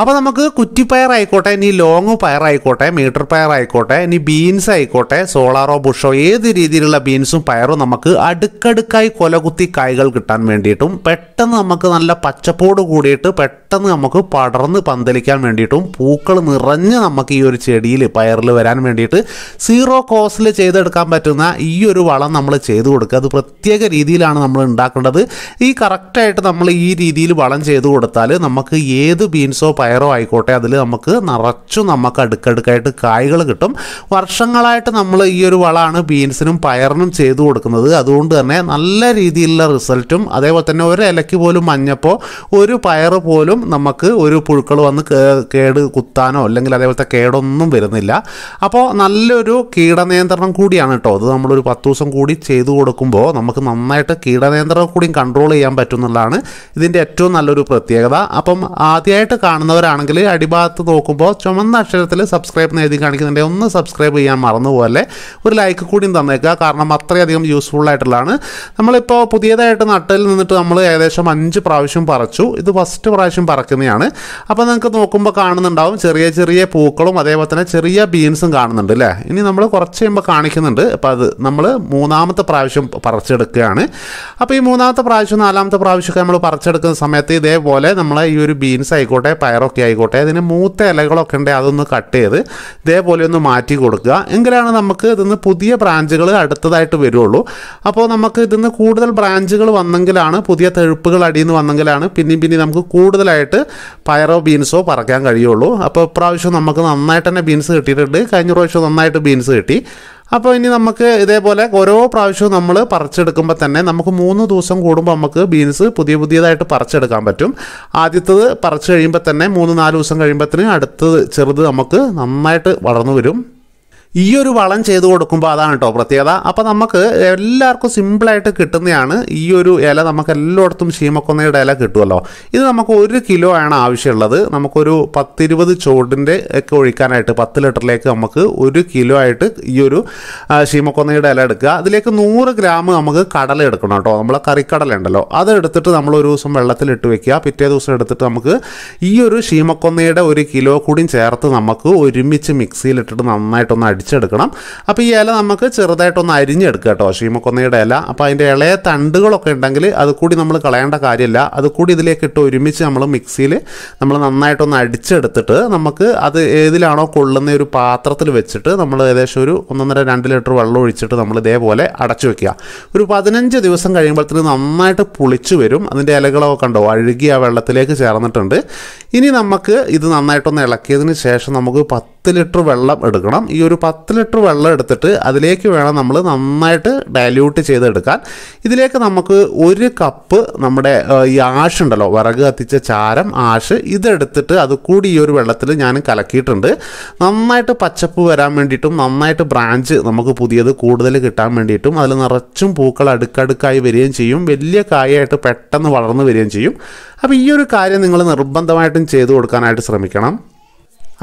അപ്പോൾ നമുക്ക് കുറ്റിപ്പയർ ആയിക്കോട്ടെ ഇനി ലോങ് പയർ ആയിക്കോട്ടെ മീറ്റർ പയർ ആയിക്കോട്ടെ ഇനി ബീൻസ് ആയിക്കോട്ടെ സോളാറോ ബുഷോ ഏത് രീതിയിലുള്ള ബീൻസും പയറും നമുക്ക് അടുക്കടുക്കായി കൊലകുത്തി കായ്കൾ കിട്ടാൻ വേണ്ടിയിട്ടും പെട്ടെന്ന് നമുക്ക് നല്ല പച്ചപ്പോട് കൂടിയിട്ട് പെട്ടെന്ന് പെട്ടെന്ന് നമുക്ക് പടർന്ന് പന്തലിക്കാൻ വേണ്ടിയിട്ടും പൂക്കൾ നിറഞ്ഞ് നമുക്ക് ഈ ഒരു ചെടിയിൽ പയറിൽ വരാൻ വേണ്ടിയിട്ട് സീറോ കോസ്റ്റിൽ ചെയ്തെടുക്കാൻ പറ്റുന്ന ഈ ഒരു വളം നമ്മൾ ചെയ്തു കൊടുക്കുക അത് പ്രത്യേക രീതിയിലാണ് നമ്മൾ ഉണ്ടാക്കേണ്ടത് ഈ കറക്റ്റായിട്ട് നമ്മൾ ഈ രീതിയിൽ വളം ചെയ്തു കൊടുത്താൽ നമുക്ക് ഏത് ബീൻസോ പയറോ ആയിക്കോട്ടെ അതിൽ നമുക്ക് നിറച്ചു നമുക്ക് അടുക്കടുക്കായിട്ട് കായ്കൾ കിട്ടും വർഷങ്ങളായിട്ട് നമ്മൾ ഈ ഒരു വളമാണ് ബീൻസിനും പയറിനും ചെയ്തു കൊടുക്കുന്നത് അതുകൊണ്ട് തന്നെ നല്ല രീതിയിലുള്ള റിസൾട്ടും അതേപോലെ തന്നെ ഒരു ഇലയ്ക്ക് പോലും മഞ്ഞപ്പോൾ ഒരു പയർ പോലും നമുക്ക് ഒരു പുഴുക്കൾ വന്ന് കേട് കുത്താനോ അല്ലെങ്കിൽ അതേപോലത്തെ കേടൊന്നും വരുന്നില്ല അപ്പോൾ നല്ലൊരു കീടനിയന്ത്രണം കൂടിയാണ് കേട്ടോ അത് നമ്മളൊരു പത്ത് ദിവസം കൂടി ചെയ്തു കൊടുക്കുമ്പോൾ നമുക്ക് നന്നായിട്ട് കീടനിയന്ത്രണം കൂടിയും കൺട്രോൾ ചെയ്യാൻ പറ്റും എന്നുള്ളതാണ് ഇതിൻ്റെ ഏറ്റവും നല്ലൊരു പ്രത്യേകത അപ്പം ആദ്യമായിട്ട് കാണുന്നവരാണെങ്കിൽ അടിഭാഗത്ത് നോക്കുമ്പോൾ ചുമന്ന അക്ഷരത്തിൽ സബ്സ്ക്രൈബ് എന്ന് എഴുതി കാണിക്കുന്നുണ്ടെങ്കിൽ ഒന്ന് സബ്സ്ക്രൈബ് ചെയ്യാൻ മറന്നുപോലെ ഒരു ലൈക്ക് കൂടിയും തന്നേക്കുക കാരണം അത്രയധികം യൂസ്ഫുൾ ആയിട്ടുള്ളതാണ് നമ്മളിപ്പോൾ പുതിയതായിട്ട് നട്ടിൽ നിന്നിട്ട് നമ്മൾ ഏകദേശം അഞ്ച് പ്രാവശ്യം പറിച്ചു ഇത് ഫസ്റ്റ് പ്രാവശ്യം പറക്കുന്നതാണ് അപ്പോൾ നിങ്ങൾക്ക് നോക്കുമ്പോൾ കാണുന്നുണ്ടാവും ചെറിയ ചെറിയ പൂക്കളും അതേപോലെ തന്നെ ചെറിയ ബീൻസും കാണുന്നുണ്ട് അല്ലേ ഇനി നമ്മൾ കുറച്ച് കഴിയുമ്പോൾ കാണിക്കുന്നുണ്ട് അപ്പോൾ അത് നമ്മൾ മൂന്നാമത്തെ പ്രാവശ്യം പറിച്ചെടുക്കുകയാണ് അപ്പോൾ ഈ മൂന്നാമത്തെ പ്രാവശ്യം നാലാമത്തെ പ്രാവശ്യമൊക്കെ നമ്മൾ പറിച്ചെടുക്കുന്ന സമയത്ത് ഇതേപോലെ നമ്മളെ ഈ ഒരു ബീൻസ് ആയിക്കോട്ടെ പയറൊക്കെ ആയിക്കോട്ടെ അതിന് മൂത്ത ഇലകളൊക്കെ ഉണ്ടെങ്കിൽ അതൊന്ന് കട്ട് ചെയ്ത് ഇതേപോലെ ഒന്ന് മാറ്റി കൊടുക്കുക എങ്കിലാണ് നമുക്ക് ഇതിന്ന് പുതിയ ബ്രാഞ്ചുകൾ അടുത്തതായിട്ട് വരുള്ളൂ അപ്പോൾ നമുക്ക് ഇതിന്ന് കൂടുതൽ ബ്രാഞ്ചുകൾ വന്നെങ്കിലാണ് പുതിയ തെഴുപ്പുകൾ അടിയിൽ നിന്ന് വന്നെങ്കിലാണ് പിന്നെയും പിന്നെ നമുക്ക് കൂടുതലായിട്ട് നന്നായിട്ട് പയറോ ബീൻസോ പറക്കാൻ കഴിയുള്ളൂ അപ്പോൾ ഇപ്രാവശ്യം നമുക്ക് നന്നായിട്ട് തന്നെ ബീൻസ് കിട്ടിയിട്ടുണ്ട് കഴിഞ്ഞ പ്രാവശ്യം നന്നായിട്ട് ബീൻസ് കിട്ടി അപ്പോൾ ഇനി നമുക്ക് ഇതേപോലെ ഓരോ പ്രാവശ്യവും നമ്മൾ പറിച്ചെടുക്കുമ്പോൾ തന്നെ നമുക്ക് മൂന്ന് ദിവസം കൂടുമ്പോൾ നമുക്ക് ബീൻസ് പുതിയ പുതിയതായിട്ട് പറിച്ചെടുക്കാൻ പറ്റും ആദ്യത്തത് പറിച്ചു കഴിയുമ്പോൾ തന്നെ മൂന്ന് നാല് ദിവസം കഴിയുമ്പോഴത്തേന് അടുത്തത് ചെറുത് നമുക്ക് നന്നായിട്ട് വളർന്നു വരും ഈ ഒരു വളം ചെയ്ത് കൊടുക്കുമ്പോൾ അതാണ് കേട്ടോ പ്രത്യേകത അപ്പോൾ നമുക്ക് എല്ലാവർക്കും സിമ്പിളായിട്ട് കിട്ടുന്നതാണ് ഈ ഒരു ഇല നമുക്ക് എല്ലായിടത്തും ശീമക്കൊന്നയുടെ ഇല കിട്ടുമല്ലോ ഇത് നമുക്ക് ഒരു കിലോ ആണ് ആവശ്യമുള്ളത് നമുക്കൊരു പത്തിരുപത് ചൂടിൻ്റെ ഒക്കെ ഒഴിക്കാനായിട്ട് പത്ത് ലിറ്ററിലേക്ക് നമുക്ക് ഒരു കിലോ ആയിട്ട് ഈ ഒരു ശീമക്കൊന്നയുടെ ഇല എടുക്കുക അതിലേക്ക് നൂറ് ഗ്രാം നമുക്ക് കടല എടുക്കണം കേട്ടോ നമ്മളെ കറിക്കടല ഉണ്ടല്ലോ അത് എടുത്തിട്ട് നമ്മൾ ഒരു ദിവസം വെള്ളത്തിലിട്ട് വെക്കുക പിറ്റേ ദിവസം എടുത്തിട്ട് നമുക്ക് ഈ ഒരു ശീമക്കൊന്നയുടെ ഒരു കിലോ കൂടിയും ചേർത്ത് നമുക്ക് ഒരുമിച്ച് മിക്സിയിലിട്ടിട്ട് നന്നായിട്ടൊന്ന് അടിച്ച് അരിച്ചെടുക്കണം അപ്പോൾ ഈ ഇല നമുക്ക് ചെറുതായിട്ടൊന്ന് അരിഞ്ഞെടുക്കുക കേട്ടോ ഷീമക്കൊന്നയുടെ ഇല അപ്പോൾ അതിൻ്റെ ഇളയ തണ്ടുകളൊക്കെ ഉണ്ടെങ്കിൽ അത് കൂടി നമ്മൾ കളയേണ്ട കാര്യമില്ല അത് കൂടി ഇതിലേക്ക് ഇട്ട് ഒരുമിച്ച് നമ്മൾ മിക്സിയിൽ നമ്മൾ നന്നായിട്ടൊന്ന് അടിച്ചെടുത്തിട്ട് നമുക്ക് അത് ഏതിലാണോ കൊള്ളുന്ന ഒരു പാത്രത്തിൽ വെച്ചിട്ട് നമ്മൾ ഏകദേശം ഒരു ഒന്നൊന്നര രണ്ട് ലിറ്റർ വെള്ളം ഒഴിച്ചിട്ട് നമ്മൾ ഇതേപോലെ അടച്ചു വെക്കുക ഒരു പതിനഞ്ച് ദിവസം കഴിയുമ്പോഴത്തേന് നന്നായിട്ട് പുളിച്ചു വരും അതിൻ്റെ ഇലകളൊക്കെ കണ്ടോ അഴുകി ആ വെള്ളത്തിലേക്ക് ചേർന്നിട്ടുണ്ട് ഇനി നമുക്ക് ഇത് നന്നായിട്ടൊന്ന് ഇളക്കിയതിന് ശേഷം നമുക്ക് പത്ത് പത്ത് ലിറ്റർ വെള്ളം എടുക്കണം ഈ ഒരു പത്ത് ലിറ്റർ വെള്ളം എടുത്തിട്ട് അതിലേക്ക് വേണം നമ്മൾ നന്നായിട്ട് ഡയല്യൂട്ട് ചെയ്തെടുക്കാൻ ഇതിലേക്ക് നമുക്ക് ഒരു കപ്പ് നമ്മുടെ ഈ ആഷ് ഉണ്ടല്ലോ വിറക് കത്തിച്ച ചാരം ആഷ് ഇതെടുത്തിട്ട് അത് കൂടി ഈ ഒരു വെള്ളത്തിൽ ഞാൻ കലക്കിയിട്ടുണ്ട് നന്നായിട്ട് പച്ചപ്പ് വരാൻ വേണ്ടിയിട്ടും നന്നായിട്ട് ബ്രാഞ്ച് നമുക്ക് പുതിയത് കൂടുതൽ കിട്ടാൻ വേണ്ടിയിട്ടും അതിൽ നിറച്ചും പൂക്കൾ അടുക്കടുക്കായി വരികയും ചെയ്യും വലിയ കായായിട്ട് പെട്ടെന്ന് വളർന്നു വരികയും ചെയ്യും അപ്പോൾ ഈ ഒരു കാര്യം നിങ്ങൾ നിർബന്ധമായിട്ടും ചെയ്തു കൊടുക്കാനായിട്ട് ശ്രമിക്കണം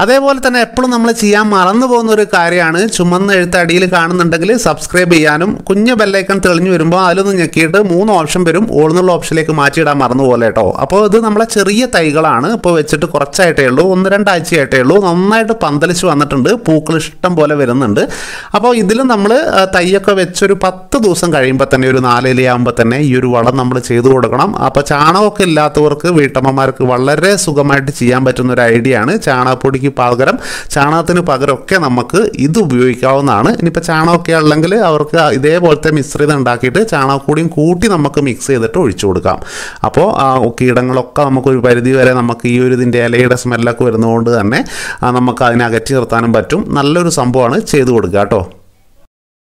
അതേപോലെ തന്നെ എപ്പോഴും നമ്മൾ ചെയ്യാൻ മറന്നു പോകുന്ന ഒരു കാര്യമാണ് ചുമന്ന എഴുത്ത് അടിയിൽ കാണുന്നുണ്ടെങ്കിൽ സബ്സ്ക്രൈബ് ചെയ്യാനും കുഞ്ഞ് ബെല്ലൈക്കൺ തെളിഞ്ഞു വരുമ്പോൾ അതിലൊന്ന് ഞെക്കിയിട്ട് മൂന്ന് ഓപ്ഷൻ വരും ഓൾന്നുള്ള ഓപ്ഷനിലേക്ക് മാറ്റിയിടാൻ മറന്നു പോലെ കേട്ടോ അപ്പോൾ ഇത് നമ്മളെ ചെറിയ തൈകളാണ് ഇപ്പോൾ വെച്ചിട്ട് കുറച്ചായിട്ടേ ഉള്ളൂ ഒന്ന് രണ്ടാഴ്ചയായിട്ടേ ഉള്ളൂ നന്നായിട്ട് പന്തലിച്ച് വന്നിട്ടുണ്ട് പൂക്കൾ ഇഷ്ടം പോലെ വരുന്നുണ്ട് അപ്പോൾ ഇതിലും നമ്മൾ തൈയൊക്കെ വെച്ചൊരു പത്ത് ദിവസം കഴിയുമ്പോൾ തന്നെ ഒരു നാലിലയാകുമ്പോൾ തന്നെ ഈ ഒരു വളം നമ്മൾ ചെയ്തു കൊടുക്കണം അപ്പോൾ ചാണകമൊക്കെ ഇല്ലാത്തവർക്ക് വീട്ടമ്മമാർക്ക് വളരെ സുഖമായിട്ട് ചെയ്യാൻ പറ്റുന്ന ഒരു ഐഡിയ ആണ് ചാണകപ്പൊടി ചാണകപ്പൊടിക്ക് പകരം ചാണകത്തിന് പകരമൊക്കെ നമുക്ക് ഇത് ഉപയോഗിക്കാവുന്നതാണ് ഇനിയിപ്പോൾ ചാണകമൊക്കെ ഉള്ളെങ്കിൽ അവർക്ക് ഇതേപോലത്തെ മിശ്രിതം ഉണ്ടാക്കിയിട്ട് ചാണകക്കൂടിയും കൂട്ടി നമുക്ക് മിക്സ് ചെയ്തിട്ട് ഒഴിച്ചു കൊടുക്കാം അപ്പോൾ കീടങ്ങളൊക്കെ നമുക്ക് ഒരു പരിധി വരെ നമുക്ക് ഈ ഒരു ഇതിൻ്റെ ഇലയുടെ സ്മെല്ലൊക്കെ വരുന്നതുകൊണ്ട് തന്നെ നമുക്ക് അതിനെ അകറ്റി നിർത്താനും പറ്റും നല്ലൊരു സംഭവമാണ് ചെയ്തു കൊടുക്കുക കേട്ടോ